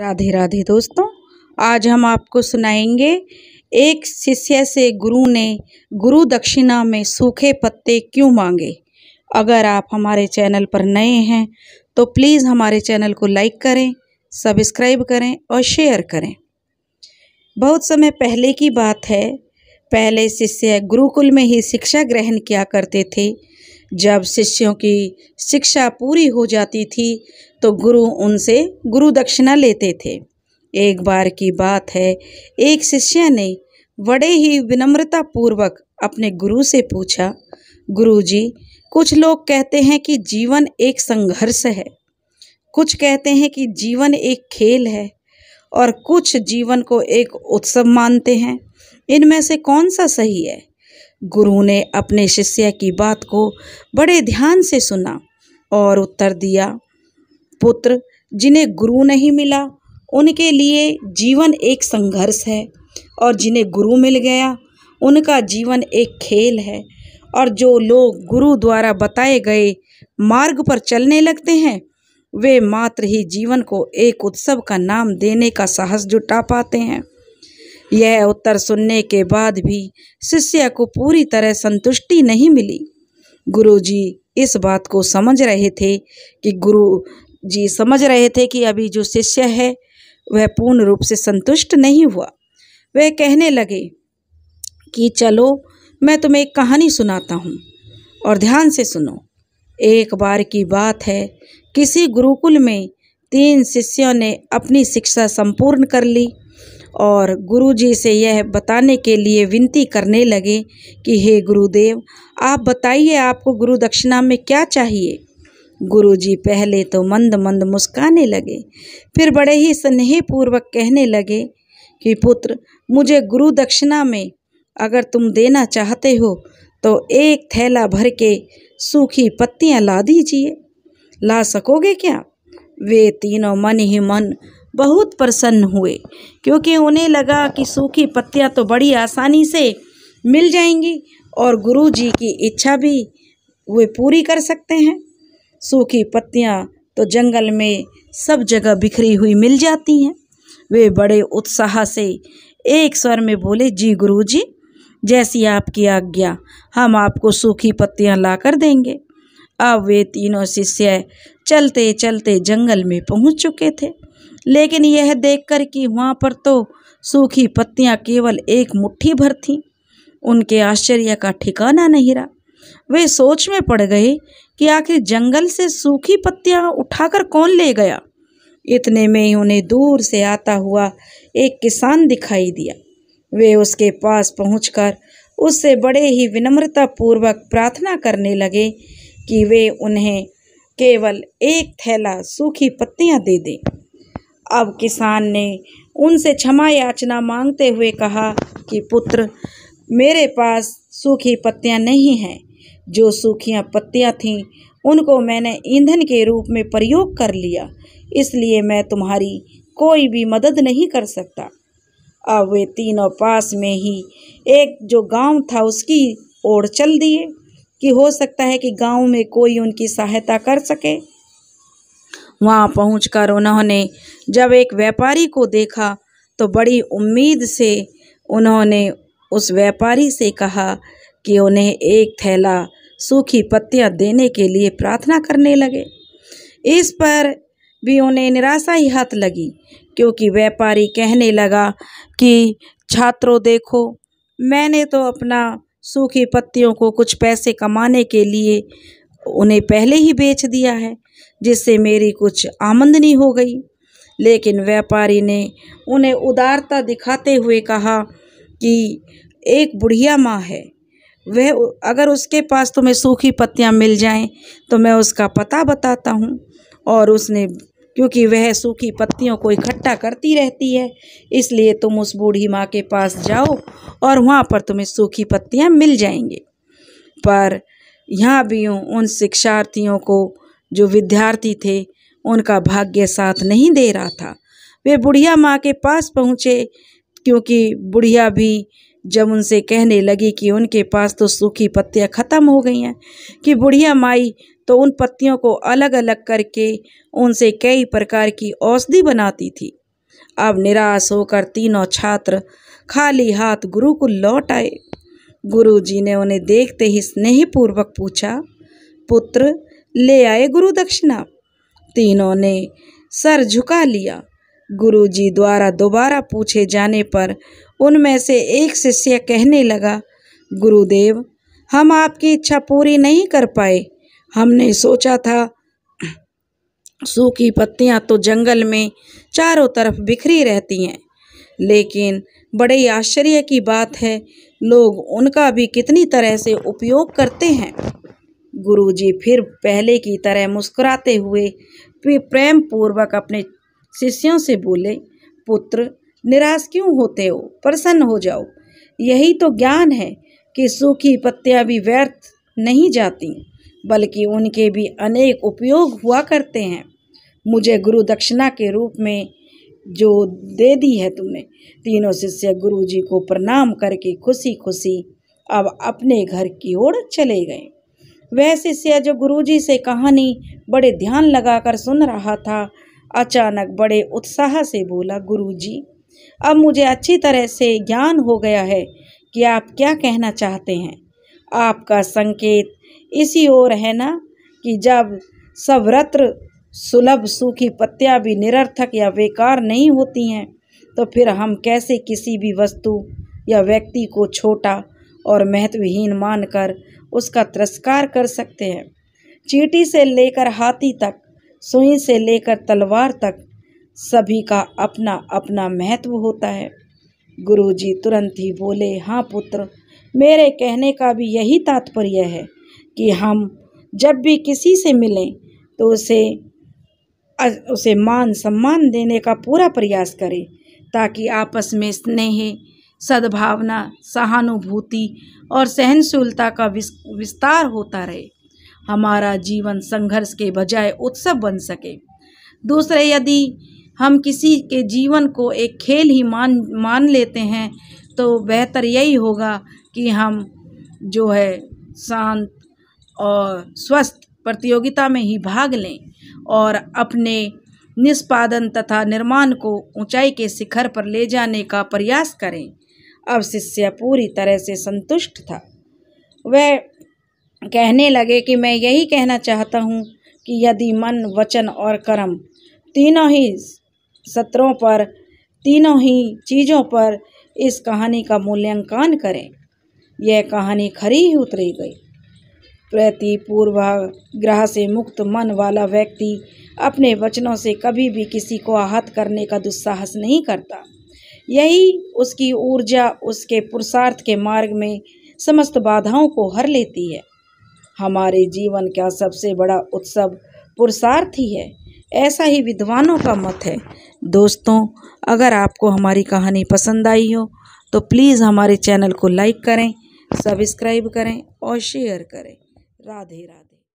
राधे राधे दोस्तों आज हम आपको सुनाएंगे एक शिष्य से गुरु ने गुरु दक्षिणा में सूखे पत्ते क्यों मांगे अगर आप हमारे चैनल पर नए हैं तो प्लीज़ हमारे चैनल को लाइक करें सब्सक्राइब करें और शेयर करें बहुत समय पहले की बात है पहले शिष्य गुरुकुल में ही शिक्षा ग्रहण किया करते थे जब शिष्यों की शिक्षा पूरी हो जाती थी तो गुरु उनसे गुरु दक्षिणा लेते थे एक बार की बात है एक शिष्य ने बड़े ही विनम्रता पूर्वक अपने गुरु से पूछा गुरुजी कुछ लोग कहते हैं कि जीवन एक संघर्ष है कुछ कहते हैं कि जीवन एक खेल है और कुछ जीवन को एक उत्सव मानते हैं इनमें से कौन सा सही है गुरु ने अपने शिष्य की बात को बड़े ध्यान से सुना और उत्तर दिया पुत्र जिन्हें गुरु नहीं मिला उनके लिए जीवन एक संघर्ष है और जिन्हें गुरु मिल गया उनका जीवन एक खेल है और जो लोग गुरु द्वारा बताए गए मार्ग पर चलने लगते हैं वे मात्र ही जीवन को एक उत्सव का नाम देने का साहस जुटा पाते हैं यह उत्तर सुनने के बाद भी शिष्य को पूरी तरह संतुष्टि नहीं मिली गुरुजी इस बात को समझ रहे थे कि गुरु जी समझ रहे थे कि अभी जो शिष्य है वह पूर्ण रूप से संतुष्ट नहीं हुआ वह कहने लगे कि चलो मैं तुम्हें एक कहानी सुनाता हूँ और ध्यान से सुनो एक बार की बात है किसी गुरुकुल में तीन शिष्यों ने अपनी शिक्षा संपूर्ण कर ली और गुरुजी से यह बताने के लिए विनती करने लगे कि हे गुरुदेव आप बताइए आपको गुरु दक्षिणा में क्या चाहिए गुरुजी पहले तो मंद मंद मुस्काने लगे फिर बड़े ही स्नेहपूर्वक कहने लगे कि पुत्र मुझे गुरु दक्षिणा में अगर तुम देना चाहते हो तो एक थैला भर के सूखी पत्तियां ला दीजिए ला सकोगे क्या वे तीनों मन ही मन बहुत प्रसन्न हुए क्योंकि उन्हें लगा कि सूखी पत्तियां तो बड़ी आसानी से मिल जाएंगी और गुरु जी की इच्छा भी वे पूरी कर सकते हैं सूखी पत्तियां तो जंगल में सब जगह बिखरी हुई मिल जाती हैं वे बड़े उत्साह से एक स्वर में बोले जी गुरु जी जैसी आपकी आज्ञा हम आपको सूखी पत्तियां ला कर देंगे अब वे तीनों शिष्य चलते चलते जंगल में पहुंच चुके थे लेकिन यह देखकर कि वहाँ पर तो सूखी पत्तियाँ केवल एक मुट्ठी भर थीं उनके आश्चर्य का ठिकाना नहीं रहा वे सोच में पड़ गए कि आखिर जंगल से सूखी पत्तियाँ उठाकर कौन ले गया इतने में ही उन्हें दूर से आता हुआ एक किसान दिखाई दिया वे उसके पास पहुंचकर उससे बड़े ही विनम्रतापूर्वक प्रार्थना करने लगे कि वे उन्हें केवल एक थैला सूखी पत्तियां दे दें अब किसान ने उनसे क्षमा याचना मांगते हुए कहा कि पुत्र मेरे पास सूखी पत्तियां नहीं हैं जो सूखियाँ पत्तियां थीं उनको मैंने ईंधन के रूप में प्रयोग कर लिया इसलिए मैं तुम्हारी कोई भी मदद नहीं कर सकता अब वे तीनों पास में ही एक जो गांव था उसकी ओर चल दिए कि हो सकता है कि गांव में कोई उनकी सहायता कर सके वहाँ कर उन्होंने जब एक व्यापारी को देखा तो बड़ी उम्मीद से उन्होंने उस व्यापारी से कहा कि उन्हें एक थैला सूखी पत्तियां देने के लिए प्रार्थना करने लगे इस पर भी उन्हें निराशा ही हाथ लगी क्योंकि व्यापारी कहने लगा कि छात्रों देखो मैंने तो अपना सूखी पत्तियों को कुछ पैसे कमाने के लिए उन्हें पहले ही बेच दिया है जिससे मेरी कुछ आमदनी हो गई लेकिन व्यापारी ने उन्हें उदारता दिखाते हुए कहा कि एक बुढ़िया माँ है वह अगर उसके पास तुम्हें सूखी पत्तियाँ मिल जाएं तो मैं उसका पता बताता हूँ और उसने क्योंकि वह सूखी पत्तियों को इकट्ठा करती रहती है इसलिए तुम उस बूढ़ी माँ के पास जाओ और वहाँ पर तुम्हें सूखी पत्तियाँ मिल जाएंगी पर यहाँ भी उन शिक्षार्थियों को जो विद्यार्थी थे उनका भाग्य साथ नहीं दे रहा था वे बुढ़िया माँ के पास पहुँचे क्योंकि बुढ़िया भी जब उनसे कहने लगी कि उनके पास तो सूखी पत्तियाँ ख़त्म हो गई हैं कि बुढ़िया माई तो उन पत्तियों को अलग अलग करके उनसे कई प्रकार की औषधि बनाती थी अब निराश होकर तीनों छात्र खाली हाथ गुरु को लौट आए गुरु जी ने उन्हें देखते ही स्नेहपूर्वक पूछा पुत्र ले आए गुरु दक्षिणा तीनों ने सर झुका लिया गुरुजी द्वारा दोबारा पूछे जाने पर उनमें से एक शिष्य कहने लगा गुरुदेव हम आपकी इच्छा पूरी नहीं कर पाए हमने सोचा था सूखी पत्तियां तो जंगल में चारों तरफ बिखरी रहती हैं लेकिन बड़े आश्चर्य की बात है लोग उनका भी कितनी तरह से उपयोग करते हैं गुरुजी फिर पहले की तरह मुस्कुराते हुए प्रेम पूर्वक अपने शिष्यों से बोले पुत्र निराश क्यों होते हो प्रसन्न हो जाओ यही तो ज्ञान है कि सूखी पत्तियां भी व्यर्थ नहीं जाती बल्कि उनके भी अनेक उपयोग हुआ करते हैं मुझे गुरु दक्षिणा के रूप में जो दे दी है तुमने तीनों शिष्य गुरुजी को प्रणाम करके खुशी खुशी अब अपने घर की ओर चले गए वह शिष्य जो गुरुजी से कहानी बड़े ध्यान लगाकर सुन रहा था अचानक बड़े उत्साह से बोला गुरुजी अब मुझे अच्छी तरह से ज्ञान हो गया है कि आप क्या कहना चाहते हैं आपका संकेत इसी ओर है ना कि जब सवरत्र सुलभ सूखी पत्तियां भी निरर्थक या बेकार नहीं होती हैं तो फिर हम कैसे किसी भी वस्तु या व्यक्ति को छोटा और महत्वहीन मानकर उसका तिरस्कार कर सकते हैं चीटी से लेकर हाथी तक सुई से लेकर तलवार तक सभी का अपना अपना महत्व होता है गुरुजी तुरंत ही बोले हाँ पुत्र मेरे कहने का भी यही तात्पर्य है कि हम जब भी किसी से मिलें तो उसे उसे मान सम्मान देने का पूरा प्रयास करें ताकि आपस में स्नेह सद्भावना सहानुभूति और सहनशीलता का विस्तार होता रहे हमारा जीवन संघर्ष के बजाय उत्सव बन सके दूसरे यदि हम किसी के जीवन को एक खेल ही मान मान लेते हैं तो बेहतर यही होगा कि हम जो है शांत और स्वस्थ प्रतियोगिता में ही भाग लें और अपने निष्पादन तथा निर्माण को ऊंचाई के शिखर पर ले जाने का प्रयास करें अब शिष्य पूरी तरह से संतुष्ट था वह कहने लगे कि मैं यही कहना चाहता हूँ कि यदि मन वचन और कर्म तीनों ही सत्रों पर तीनों ही चीज़ों पर इस कहानी का मूल्यांकन करें यह कहानी खरी ही उतरी गई प्रति पूर्वाग्रह से मुक्त मन वाला व्यक्ति अपने वचनों से कभी भी किसी को आहत करने का दुस्साहस नहीं करता यही उसकी ऊर्जा उसके पुरुषार्थ के मार्ग में समस्त बाधाओं को हर लेती है हमारे जीवन का सबसे बड़ा उत्सव पुरुषार्थ ही है ऐसा ही विद्वानों का मत है दोस्तों अगर आपको हमारी कहानी पसंद आई हो तो प्लीज़ हमारे चैनल को लाइक करें सब्सक्राइब करें और शेयर करें राधे राधे